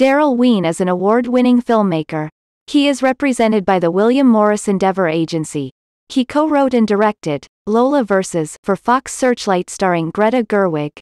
Daryl Ween is an award-winning filmmaker. He is represented by the William Morris Endeavor Agency. He co-wrote and directed Lola Versus for Fox Searchlight starring Greta Gerwig,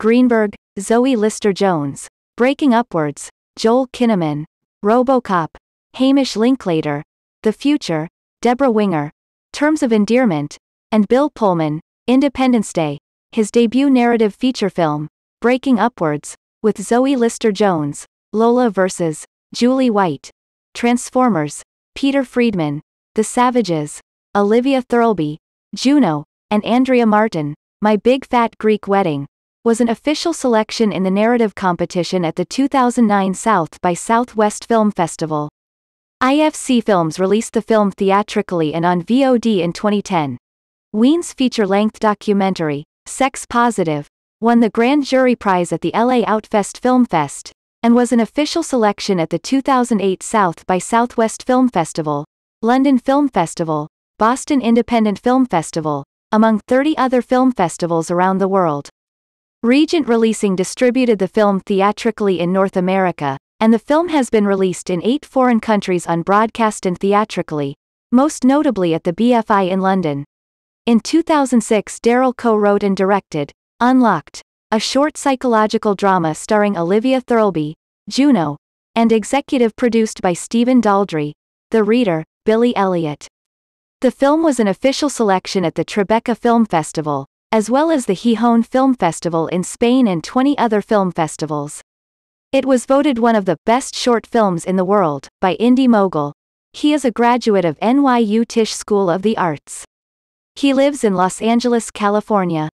Greenberg, Zoe Lister-Jones, Breaking Upwards, Joel Kinnaman, RoboCop, Hamish Linklater, The Future, Deborah Winger, Terms of Endearment, and Bill Pullman, Independence Day, his debut narrative feature film, Breaking Upwards, with Zoe Lister-Jones, Lola vs. Julie White, Transformers, Peter Friedman, The Savages, Olivia Thirlby, Juno, and Andrea Martin, My Big Fat Greek Wedding, was an official selection in the narrative competition at the 2009 South by Southwest Film Festival. IFC Films released the film theatrically and on VOD in 2010. Ween's feature length documentary, Sex Positive, won the Grand Jury Prize at the LA Outfest Film Fest and was an official selection at the 2008 South by Southwest Film Festival, London Film Festival, Boston Independent Film Festival, among 30 other film festivals around the world. Regent Releasing distributed the film theatrically in North America, and the film has been released in eight foreign countries on broadcast and theatrically, most notably at the BFI in London. In 2006, Daryl co wrote and directed Unlocked, a short psychological drama starring Olivia Thirlby, Juno, and executive produced by Stephen Daldry, the reader, Billy Elliot. The film was an official selection at the Tribeca Film Festival, as well as the Gijón Film Festival in Spain and 20 other film festivals. It was voted one of the best short films in the world by Indie Mogul. He is a graduate of NYU Tisch School of the Arts. He lives in Los Angeles, California.